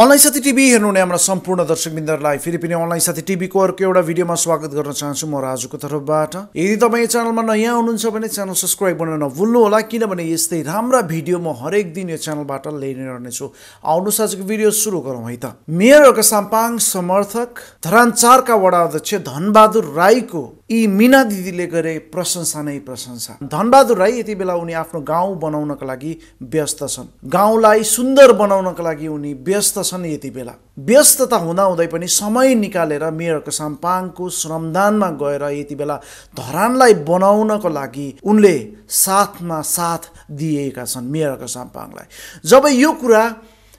online साथी TV हेर्नुहुने हाम्रो सम्पूर्ण दर्शकबिन्दहरूलाई फेरि पनि अनलाइन साथी टिभीको अर्को एउटा भिडियोमा स्वागत गर्न चाहन्छु म राजुको तर्फबाट यदि तपाईँ च्यानलमा नयाँ हुनुहुन्छ भने च्यानल सब्सक्राइब गर्न नभुल्नु होला किनभने यस्तै राम्रा भिडियो म हरेक दिन यो च्यानलबाट रहनेछु आउनुहोस् आजको भिडियो सुरु गरौँ है त मेयर साम्पाङ समर्थक धरान चारका वडा अध्यक्ष धनबहादुर राईको यी मिना दिदीले गरे प्रशंसा नै प्रशंसा धनबहादुर राई यति बेला उनी आफ्नो गाउँ बनाउनका लागि व्यस्त छन् गाउँलाई सुन्दर बनाउनका लागि उनी व्यस्त छन् यति बेला व्यस्तता हुँदाहुँदै पनि समय निकालेर मेयर साम्पाङको श्रमदानमा गएर यति बेला धरानलाई बनाउनको लागि उनले साथमा साथ दिएका छन् मेयर साम्पाङलाई जब यो कुरा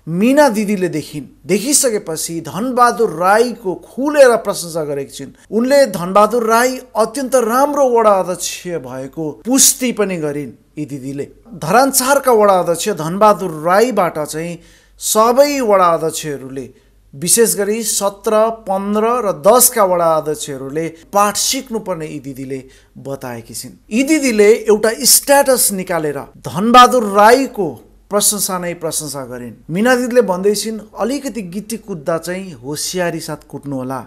मिना दिदीले देखिन् देखिसकेपछि धनबहादुर राईको खुलेर प्रशंसा गरेकी छिन् उनले धनबहादुर राई अत्यन्त राम्रो वडा अध्यक्ष भएको पुष्टि पनि गरिन् यी दिदीले धरानसारका वडा अध्यक्ष धनबहादुर राईबाट चाहिँ सबै वडा अध्यक्षहरूले विशेष गरी सत्र पन्ध्र र दसका वडा अध्यक्षहरूले पाठ सिक्नुपर्ने यी दिदीले बताएकी छिन् यी दिदीले एउटा स्ट्याटस निकालेर धनबहादुर राईको प्रशंसा नै प्रशंसा गरिन् मिनादितले भन्दैछिन् अलिकति गिटी कुद्दा चाहिँ होसियारी साथ कुट्नुहोला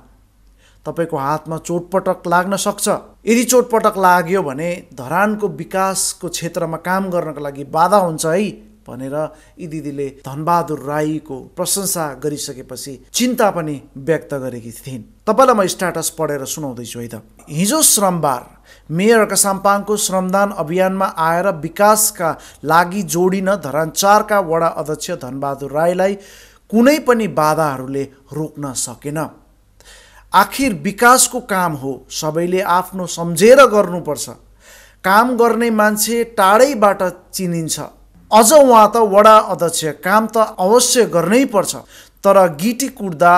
तपाईँको हातमा चोटपटक लाग्न सक्छ यदि चोटपटक लाग्यो भने धरानको विकासको क्षेत्रमा काम गर्नको लागि बाधा हुन्छ है भनेर यी दिदीले धनबहादुर राईको प्रशंसा गरिसकेपछि चिन्ता पनि व्यक्त गरेकी थिइन् तपाईँलाई म स्ट्याटस पढेर सुनाउँदैछु है त हिजो श्रमबार मेयर कसाम्पाङको श्रमदान अभियानमा आएर विकासका लागि जोडिन धरान चारका वडा अध्यक्ष धनबहादुर राईलाई कुनै पनि बाधाहरूले रोक्न सकेन आखिर विकासको काम हो सबैले आफ्नो सम्झेर गर्नुपर्छ काम गर्ने मान्छे टाढैबाट चिनिन्छ अझ उहाँ त वडा अध्यक्ष काम त अवश्य गर्नै पर्छ तर गिटी कुट्दा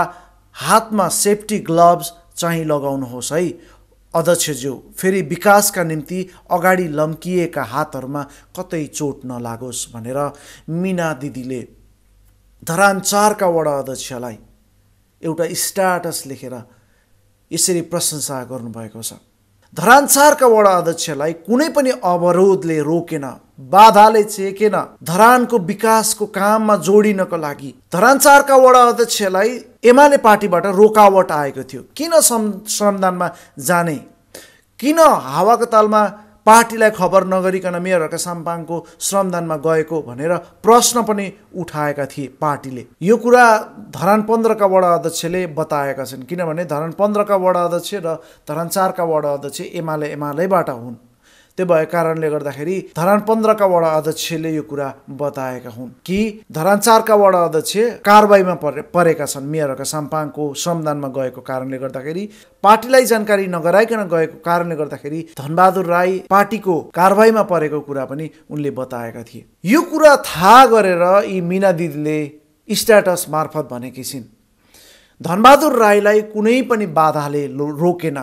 हातमा सेफ्टी ग्लभ्स चाहिँ लगाउनुहोस् है अध्यक्षज्यू फेरि विकासका निम्ति अगाडि लम्किएका हातहरूमा कतै चोट नलागोस् भनेर मिना दिदीले धरान चारका वडा अध्यक्षलाई एउटा स्ट्याटस लेखेर यसरी प्रशंसा गर्नुभएको छ धरान चारका वडा अध्यक्षलाई कुनै पनि अवरोधले रोकेन बाधाले चेकेन धरानको विकासको काममा जोडिनको लागि धरान चारका वडा अध्यक्षलाई एमाले पार्टीबाट रोकावट आएको थियो किन श्रमदानमा जाने किन हावाको तालमा पार्टीलाई खबर नगरिकन मेयरहरूका साम्पाङको श्रमदानमा गएको भनेर प्रश्न पनि उठाएका थिए पार्टीले यो कुरा धरान पन्ध्रका वडा अध्यक्षले बताएका छन् किनभने धरान पन्ध्रका वडा अध्यक्ष र धरान चारका वडा अध्यक्ष एमाले एमालेबाट हुन् त्यो भएको कारणले गर्दाखेरि धरान पन्ध्रका वडा अध्यक्षले यो कुरा बताएका हुन् कि धरान चारका वडा अध्यक्ष कारवाहीमा परे परेका छन् मेयरहरूका साम्पाङको श्रमदानमा गएको कारणले गर्दाखेरि पार्टीलाई जानकारी नगराइकन गएको कारणले गर्दाखेरि धनबहादुर राई पार्टीको कारवाहीमा परेको कुरा पनि उनले बताएका थिए यो कुरा थाहा गरेर यी मिना दिदीले स्ट्याटस मार्फत भनेकी छिन् धनबहादुर राईलाई कुनै पनि बाधाले रोकेन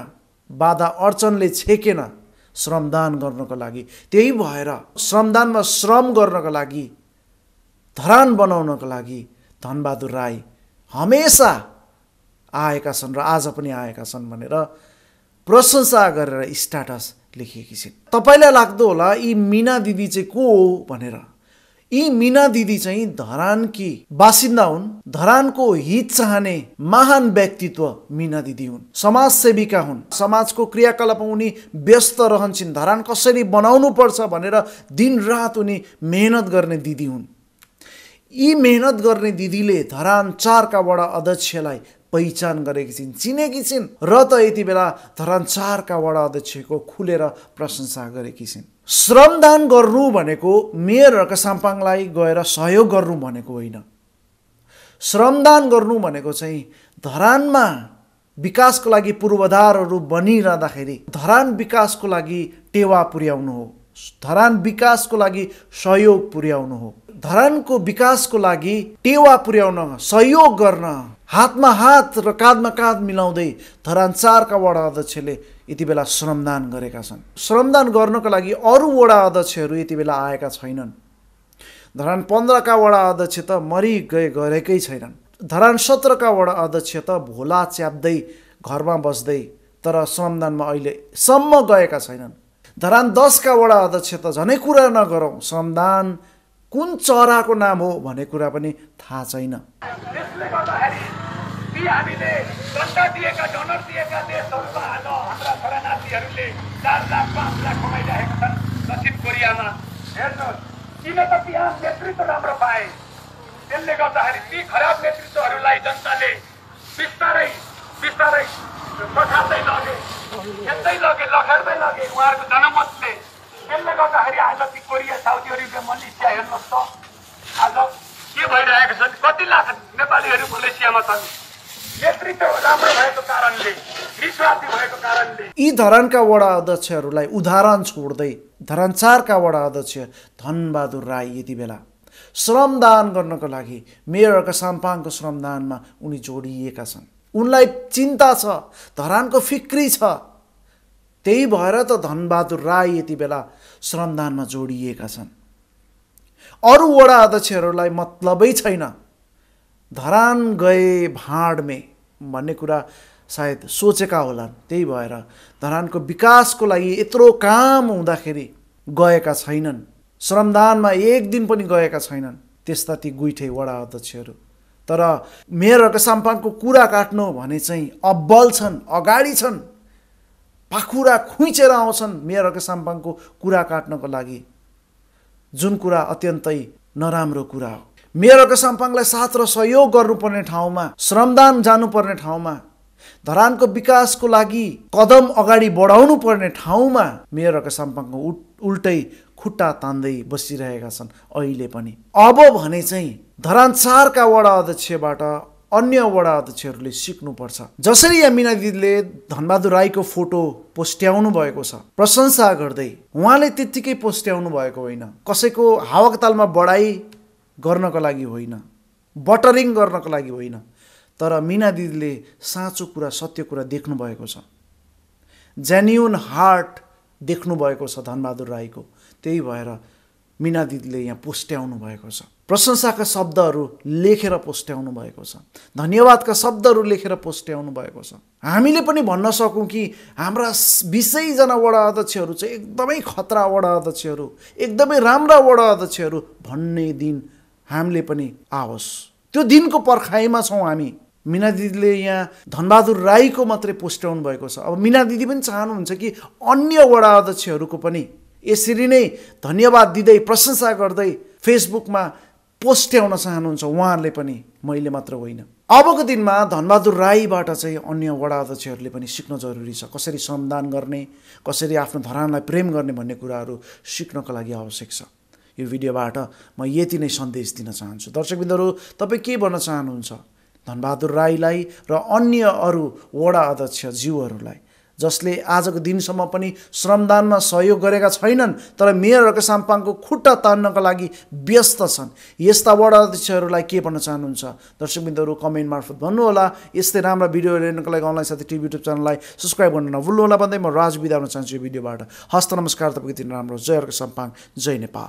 बाधा अर्चनले छेकेन श्रमदान गर्नको लागि त्यही भएर श्रमदानमा श्रम गर्नको लागि धरान बनाउनको लागि धनबहादुर राई हमेसा आएका छन् र आज पनि आएका छन् भनेर प्रशंसा गरेर स्ट्याटस लेखिएकी छिन् तपाईँलाई लाग्दो होला यी मिना दिदी चाहिँ को हो भनेर यी मिना दिदी चाहिँ धरानकी बासिन्दा हुन् धरानको हित चाहने महान व्यक्तित्व मिना दिदी हुन् समाजसेविका हुन् समाजको क्रियाकलाप उनी व्यस्त रहन्छन् धरान कसरी बनाउनु पर्छ भनेर दिनरात उनी मेहनत गर्ने दिदी हुन् यी मेहनत गर्ने दिदीले धरान चारका वडा अध्यक्षलाई पहिचान गरेकी छिन् चिनेकी छिन् र त यति बेला धरान चारका वडा अध्यक्षको खुलेर प्रशंसा गरेकी छिन् श्रमदान गर्नु भनेको मेयर र साम्पाङलाई गएर सहयोग गर्नु भनेको होइन श्रमदान गर्नु भनेको चाहिँ धरानमा विकासको लागि पूर्वाधारहरू बनिरहँदाखेरि धरान विकासको लागि टेवा पुर्याउनु हो धरान विकासको लागि सहयोग पुर्याउनु हो धरानको विकासको लागि टेवा पुर्याउन सहयोग गर्न हातमा हात र काँधमा काँध मिलाउँदै धरान चारका वडा अध्यक्षले यति बेला श्रमदान गरेका छन् श्रमदान गर्नको लागि अरू वडा अध्यक्षहरू यति बेला आएका छैनन् धरान पन्ध्रका वडा अध्यक्ष त मरि गए गरेकै छैनन् धरान सत्रका वडा अध्यक्ष त भोला च्याप्दै घरमा बस्दै तर श्रमदानमा अहिलेसम्म गएका छैनन् धरान दसका वडा अध्यक्ष त झनै कुरा नगरौँ संविधान कुन चराको नाम हो भन्ने कुरा पनि थाहा छैन त्यसले गर्दाखेरि ती खराब नेतृत्वहरूलाई जनताले बिस्तारै बिस्तारै पठाउँदै लगे खेल्दै लगे लखेड्दै लगे उहाँहरूको जनमतले त्यसले गर्दाखेरि आज ती कोरिया साउदी अरेबिया मलेसिया हेर्नुहोस् त आज के भइरहेको छ कति लाख नेपालीहरू मलेसियामा छन् यी धरानका वडा अध्यक्षहरूलाई उदाहरण छोड्दै धरानचारका वडा अध्यक्ष धनबहादुर राई यति बेला श्रमदान गर्नको लागि मेयरका कसाम्पाङको श्रमदानमा उनी जोडिएका छन् उनलाई चिन्ता छ धरानको फिक्री छ त्यही भएर त धनबहादुर राई यति बेला श्रमदानमा जोडिएका छन् अरू वडा अध्यक्षहरूलाई मतलबै छैन धरान गए भाँडमे भन्ने कुरा सायद सोचेका होलान् त्यही भएर धरानको विकासको लागि यत्रो काम हुँदाखेरि गएका छैनन् श्रमदानमा एक दिन पनि गएका छैनन् त्यस्ता ती गुइठे वडा अध्यक्षहरू तर मेयरहरूको साम्पाङको कुरा काट्नु भने चाहिँ अब्बल छन् अगाडि छन् पाखुरा खुइचेर आउँछन् मेयरहरूको साम्पाङको कुरा काट्नको लागि जुन कुरा अत्यन्तै नराम्रो कुरा हो मेयरहरूको साम्पाङलाई साथ र सहयोग गर्नुपर्ने ठाउँमा श्रमदान जानुपर्ने ठाउँमा धरानको विकासको लागि कदम अगाडि बढाउनु पर्ने ठाउँमा मेयरहरूको साम्पाङको उल्टै खुट्टा तान्दै बसिरहेका छन् अहिले पनि अब भने चाहिँ धरानसारका वडा अध्यक्षबाट अन्य वडा अध्यक्षहरूले सिक्नुपर्छ जसरी या दिदीले धनबहादुर राईको फोटो पोस्ट्याउनु भएको छ प्रशंसा गर्दै उहाँले त्यत्तिकै पोस्ट्याउनु भएको होइन कसैको हावाकतालमा बढाइ गर्नको लागि होइन बटरिङ गर्नको लागि होइन तर मिना दिदीले साँचो कुरा सत्य कुरा देख्नुभएको छ जेन्युन हार्ट देख्नुभएको छ धनबहादुर राईको त्यही भएर मिना दिदीले यहाँ पोस्ट्याउनु भएको छ प्रशंसाका शब्दहरू लेखेर पोस्ट्याउनु भएको छ धन्यवादका शब्दहरू लेखेर पोस्ट्याउनु भएको छ हामीले पनि भन्न सकौँ कि हाम्रा बिसैजना वडा अध्यक्षहरू चाहिँ एकदमै खतरा वडा अध्यक्षहरू एकदमै राम्रा वडा अध्यक्षहरू भन्ने दिन हामीले पनि आओस् त्यो दिनको पर्खाइमा छौँ हामी मिना दिदीले यहाँ धनबहादुर राईको मात्रै पोस्ट्याउनु भएको छ अब मिना दिदी पनि चाहनुहुन्छ कि अन्य वडा अध्यक्षहरूको पनि यसरी नै धन्यवाद दिँदै प्रशंसा गर्दै फेसबुकमा पोस्ट्याउन चाहनुहुन्छ उहाँहरूले पनि मैले मात्र होइन अबको दिनमा धनबहादुर राईबाट चाहिँ अन्य वडा अध्यक्षहरूले पनि सिक्न जरुरी छ कसरी श्रमदान गर्ने कसरी आफ्नो धरानलाई प्रेम गर्ने भन्ने कुराहरू सिक्नको लागि आवश्यक छ यो भिडियोबाट म यति नै सन्देश दिन चाहन्छु दर्शकविन्दहरू तपाईँ के भन्न चाहनुहुन्छ धनबहादुर राईलाई र अन्य अरू वडा अध्यक्ष ज्यूहरूलाई जसले आजको दिनसम्म पनि श्रमदानमा सहयोग गरेका छैनन् तर मेयर साम्पाङको खुट्टा तान्नका लागि व्यस्त छन् यस्ता वडा अध्यक्षहरूलाई के भन्न चाहनुहुन्छ दर्शकबिन्दुहरू कमेन्ट मार्फत भन्नुहोला यस्तै राम्रा भिडियोहरू हेर्नको लागि अनलाइन साथी टिभी युट्युब च्यानललाई सब्सक्राइब गर्न नभुल्नुहोला भन्दै म राज बिदा हुन चाहन्छु यो भिडियोबाट हस्त नमस्कार तपाईँको दिन राम्रो जय साम्पाङ जय नेपाल